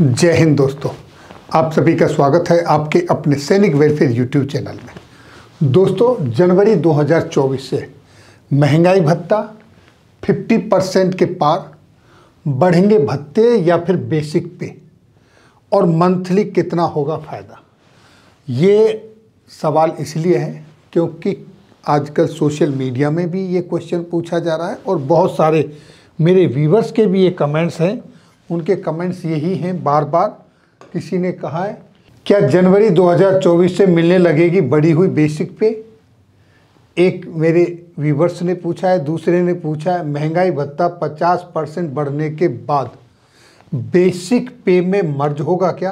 जय हिंद दोस्तों आप सभी का स्वागत है आपके अपने सैनिक वेलफेयर यूट्यूब चैनल में दोस्तों जनवरी 2024 से महंगाई भत्ता 50 परसेंट के पार बढ़ेंगे भत्ते या फिर बेसिक पे और मंथली कितना होगा फ़ायदा ये सवाल इसलिए है क्योंकि आजकल सोशल मीडिया में भी ये क्वेश्चन पूछा जा रहा है और बहुत सारे मेरे व्यूवर्स के भी ये कमेंट्स हैं उनके कमेंट्स यही हैं बार बार किसी ने कहा है क्या जनवरी 2024 से मिलने लगेगी बढ़ी हुई बेसिक पे एक मेरे व्यूवर्स ने पूछा है दूसरे ने पूछा है महंगाई भत्ता 50 परसेंट बढ़ने के बाद बेसिक पे में मर्ज होगा क्या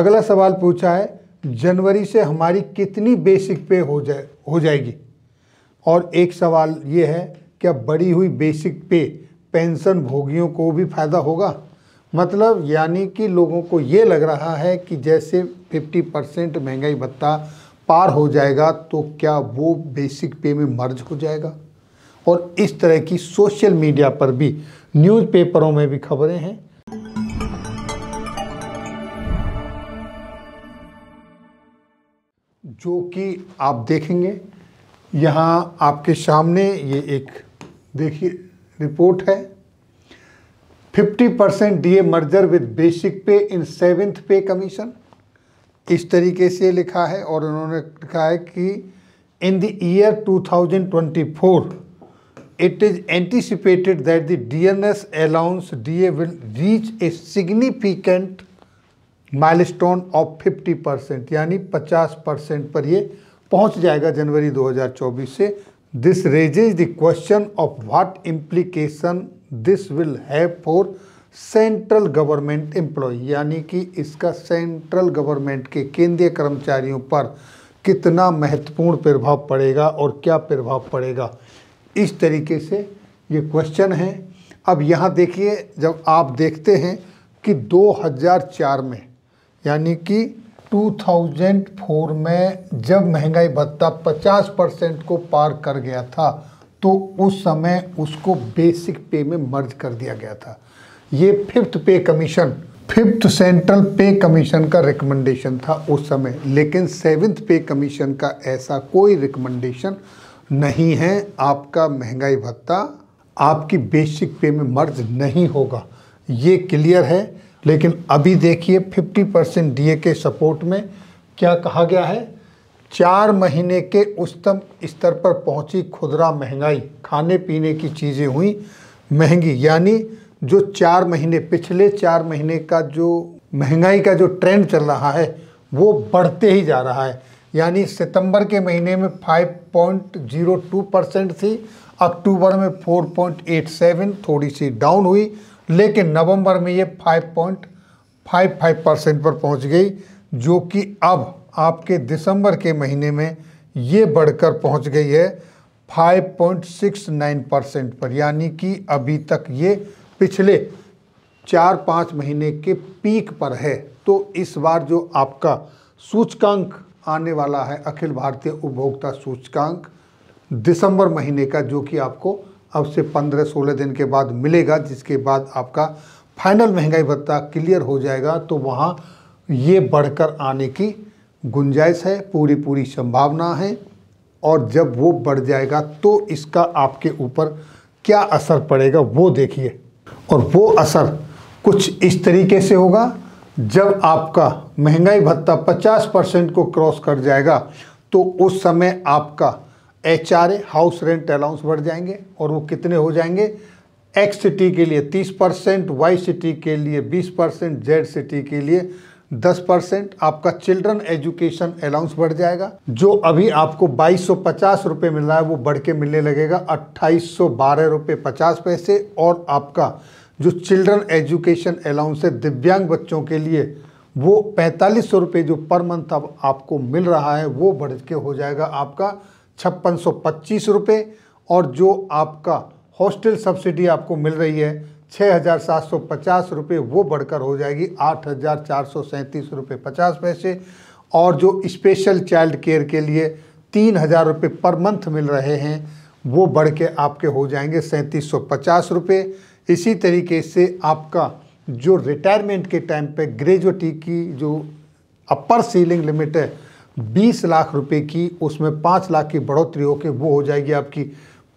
अगला सवाल पूछा है जनवरी से हमारी कितनी बेसिक पे हो जाए हो जाएगी और एक सवाल ये है क्या बढ़ी हुई बेसिक पे पेंशन भोगियों को भी फ़ायदा होगा मतलब यानी कि लोगों को ये लग रहा है कि जैसे 50 परसेंट महंगाई भत्ता पार हो जाएगा तो क्या वो बेसिक पे में मर्ज हो जाएगा और इस तरह की सोशल मीडिया पर भी न्यूज़पेपरों में भी खबरें हैं जो कि आप देखेंगे यहाँ आपके सामने ये एक देखिए रिपोर्ट है fifty percent D A merger with basic pay in seventh पे कमीशन इस तरीके से लिखा है और उन्होंने लिखा है कि in the year 2024 it is anticipated that the dearness allowance DA will reach a significant milestone of 50 percent यानी 50 परसेंट पर ये पहुंच जाएगा जनवरी 2024 से this raises the question of what implication this will have for central government employ यानी कि इसका सेंट्रल गवर्नमेंट के केंद्रीय कर्मचारियों पर कितना महत्वपूर्ण प्रभाव पड़ेगा और क्या प्रभाव पड़ेगा इस तरीके से ये क्वेश्चन है अब यहाँ देखिए जब आप देखते हैं कि 2004 में यानी कि 2004 में जब महंगाई भत्ता 50 परसेंट को पार कर गया था तो उस समय उसको बेसिक पे में मर्ज कर दिया गया था ये fifth pay commission fifth central pay commission का रिकमेंडेशन था उस समय लेकिन सेवन्थ पे कमीशन का ऐसा कोई रिकमेंडेशन नहीं है आपका महंगाई भत्ता आपकी बेसिक पे में मर्ज नहीं होगा ये क्लियर है लेकिन अभी देखिए 50 परसेंट डी के सपोर्ट में क्या कहा गया है चार महीने के उच्चतम स्तर पर पहुंची खुदरा महंगाई खाने पीने की चीज़ें हुई महंगी यानी जो चार महीने पिछले चार महीने का जो महंगाई का जो ट्रेंड चल रहा है वो बढ़ते ही जा रहा है यानी सितंबर के महीने में 5.02 परसेंट थी अक्टूबर में 4.87 थोड़ी सी डाउन हुई लेकिन नवंबर में ये 5.55 परसेंट पर पहुंच गई जो कि अब आपके दिसंबर के महीने में ये बढ़कर पहुंच गई है 5.69 परसेंट पर यानी कि अभी तक ये पिछले चार पाँच महीने के पीक पर है तो इस बार जो आपका सूचकांक आने वाला है अखिल भारतीय उपभोक्ता सूचकांक दिसंबर महीने का जो कि आपको अब से 15-16 दिन के बाद मिलेगा जिसके बाद आपका फाइनल महंगाई भत्ता क्लियर हो जाएगा तो वहाँ ये बढ़कर आने की गुंजाइश है पूरी पूरी संभावना है और जब वो बढ़ जाएगा तो इसका आपके ऊपर क्या असर पड़ेगा वो देखिए और वो असर कुछ इस तरीके से होगा जब आपका महंगाई भत्ता 50 परसेंट को क्रॉस कर जाएगा तो उस समय आपका एच हाउस रेंट अलाउंस बढ़ जाएंगे और वो कितने हो जाएंगे एक्स सिटी के लिए 30 परसेंट वाई सिटी के लिए 20 परसेंट जेड सिटी के लिए दस परसेंट आपका चिल्ड्रन एजुकेशन अलाउंस बढ़ जाएगा जो अभी आपको बाईस सौ पचास रुपये मिल रहा है वो बढ़ के मिलने लगेगा अट्ठाईस सौ बारह रुपये पचास पैसे और आपका जो चिल्ड्रन एजुकेशन अलाउंस है दिव्यांग बच्चों के लिए वो पैंतालीस सौ रुपये जो पर मंथ अब आपको मिल रहा है वो बढ़ के हो जाएगा आपका छप्पन सौ पच्चीस रुपये और जो आपका हॉस्टल सब्सिडी आपको मिल रही है छः हज़ार सात सौ पचास रुपये वो बढ़कर हो जाएगी आठ हज़ार चार सौ सैंतीस रुपये पचास पैसे और जो स्पेशल चाइल्ड केयर के लिए तीन हज़ार रुपये पर मंथ मिल रहे हैं वो बढ़ के आपके हो जाएंगे सैंतीस सौ पचास रुपये इसी तरीके से आपका जो रिटायरमेंट के टाइम पे ग्रेजुटी की जो अपर सीलिंग लिमिट है बीस लाख रुपए की उसमें पाँच लाख की बढ़ोतरी होकर वो हो जाएगी आपकी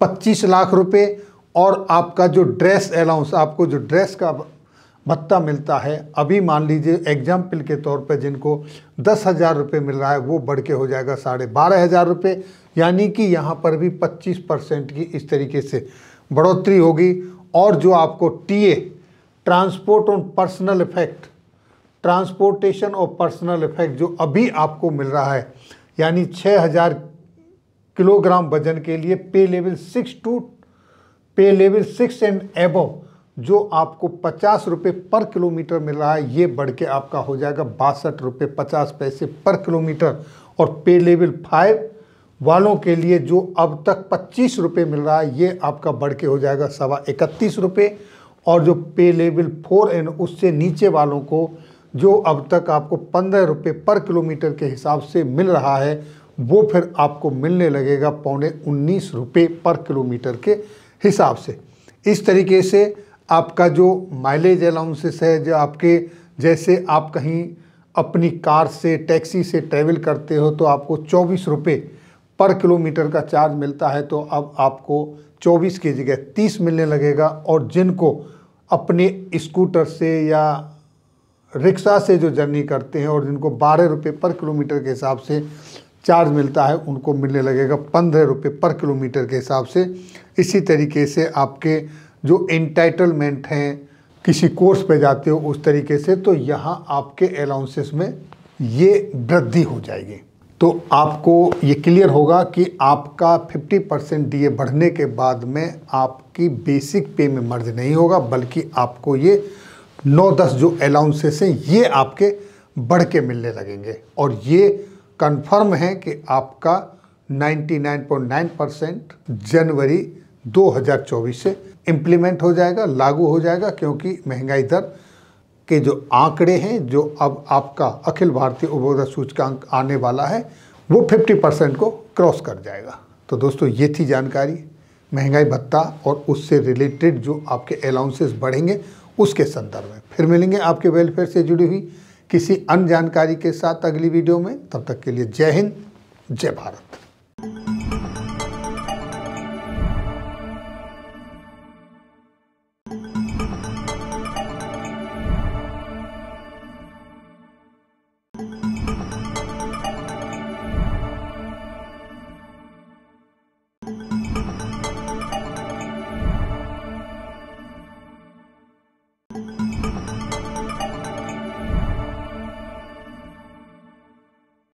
पच्चीस लाख रुपए और आपका जो ड्रेस अलाउंस आपको जो ड्रेस का भत्ता मिलता है अभी मान लीजिए एग्जाम्पल के तौर पे जिनको दस हज़ार रुपये मिल रहा है वो बढ़ के हो जाएगा साढ़े बारह हज़ार रुपये यानी कि यहाँ पर भी पच्चीस परसेंट की इस तरीके से बढ़ोतरी होगी और जो आपको TA transport on personal effect transportation और पर्सनल इफेक्ट जो अभी आपको मिल रहा है यानी छः किलोग्राम वजन के लिए pay level six to pay level six and above जो आपको पचास रुपये पर किलोमीटर मिल रहा है ये बढ़ के आपका हो जाएगा बासठ रुपये पचास पैसे पर किलोमीटर और पे लेवल फाइव वालों के लिए जो अब तक पच्चीस रुपये मिल रहा है ये आपका बढ़ के हो जाएगा सवा इकतीस रुपये और जो पे लेवल फोर एंड उससे नीचे वालों को जो अब तक आपको पंद्रह रुपये पर किलोमीटर के हिसाब से मिल रहा है वो फिर आपको मिलने लगेगा पौने उन्नीस रुपये पर किलोमीटर के हिसाब से इस तरीके से आपका जो माइलेज अलाउंसेस है जो आपके जैसे आप कहीं अपनी कार से टैक्सी से ट्रेवल करते हो तो आपको चौबीस रुपये पर किलोमीटर का चार्ज मिलता है तो अब आपको 24 की जगह 30 मिलने लगेगा और जिनको अपने स्कूटर से या रिक्शा से जो जर्नी करते हैं और जिनको बारह रुपये पर किलोमीटर के हिसाब से चार्ज मिलता है उनको मिलने लगेगा पंद्रह रुपये पर किलोमीटर के हिसाब से इसी तरीके से आपके जो इंटाइटलमेंट हैं किसी कोर्स पे जाते हो उस तरीके से तो यहाँ आपके अलाउंसेस में ये वृद्धि हो जाएगी तो आपको ये क्लियर होगा कि आपका 50 परसेंट डी बढ़ने के बाद में आपकी बेसिक पे में मर्ज नहीं होगा बल्कि आपको ये 9-10 जो अलाउंसेस हैं ये आपके बढ़ के मिलने लगेंगे और ये कंफर्म है कि आपका 99.9 परसेंट जनवरी 2024 से इम्प्लीमेंट हो जाएगा लागू हो जाएगा क्योंकि महंगाई दर के जो आंकड़े हैं जो अब आपका अखिल भारतीय उपभोक्ता सूचकांक आने वाला है वो 50 परसेंट को क्रॉस कर जाएगा तो दोस्तों ये थी जानकारी महंगाई भत्ता और उससे रिलेटेड जो आपके अलाउंसेस बढ़ेंगे उसके संदर्भ में फिर मिलेंगे आपके वेलफेयर से जुड़ी हुई किसी अन्य जानकारी के साथ अगली वीडियो में तब तक के लिए जय हिंद जय भारत